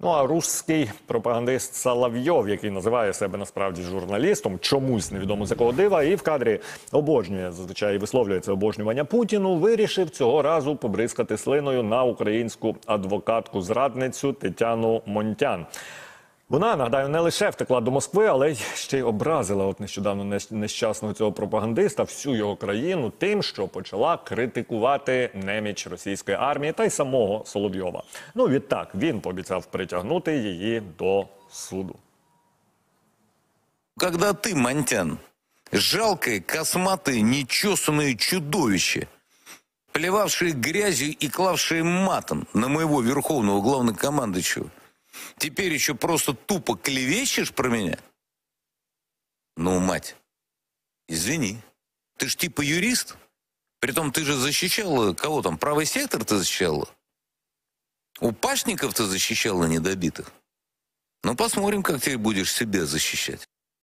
Ну а русський пропагандист Салавйов, який називає себе насправді журналістом, чомусь невідомо за кого дива, і в кадрі обожнює зазвичай висловлюється обожнювання Путіну. Вирішив цього разу побризкати слиною на українську адвокатку-зрадницю Тетяну Монтян. Вона нагадаю не лише втекла до Москви, але й ще й образила от нещодавно нещасного цього пропагандиста всю його країну тим, що почала критикувати неміч російської армії та й самого Соловйова. Ну відтак він пообіцяв притягнути її до суду. Когда ты, Монтян, жалкое, косматое, нечесанное чудовище, плевавшее грязью и клавшее матом на моего верховного главнокомандующего, Теперь еще просто тупо клевещешь про меня? Ну, мать, извини. Ты ж типа юрист? Притом ты же защищала, кого там, правый сектор ты защищала? пашников ты защищала недобитых? Ну, посмотрим, как ты будешь себя защищать.